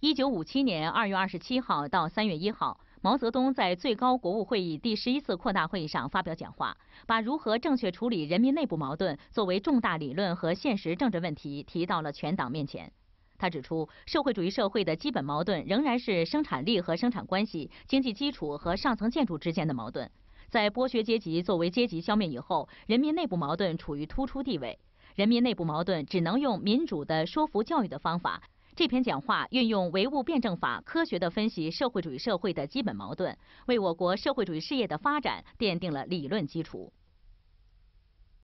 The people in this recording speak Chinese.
一九五七年二月二十七号到三月一号，毛泽东在最高国务会议第十一次扩大会议上发表讲话，把如何正确处理人民内部矛盾作为重大理论和现实政治问题提到了全党面前。他指出，社会主义社会的基本矛盾仍然是生产力和生产关系、经济基础和上层建筑之间的矛盾。在剥削阶级作为阶级消灭以后，人民内部矛盾处于突出地位。人民内部矛盾只能用民主的说服教育的方法。这篇讲话运用唯物辩证法科学地分析社会主义社会的基本矛盾，为我国社会主义事业的发展奠定了理论基础。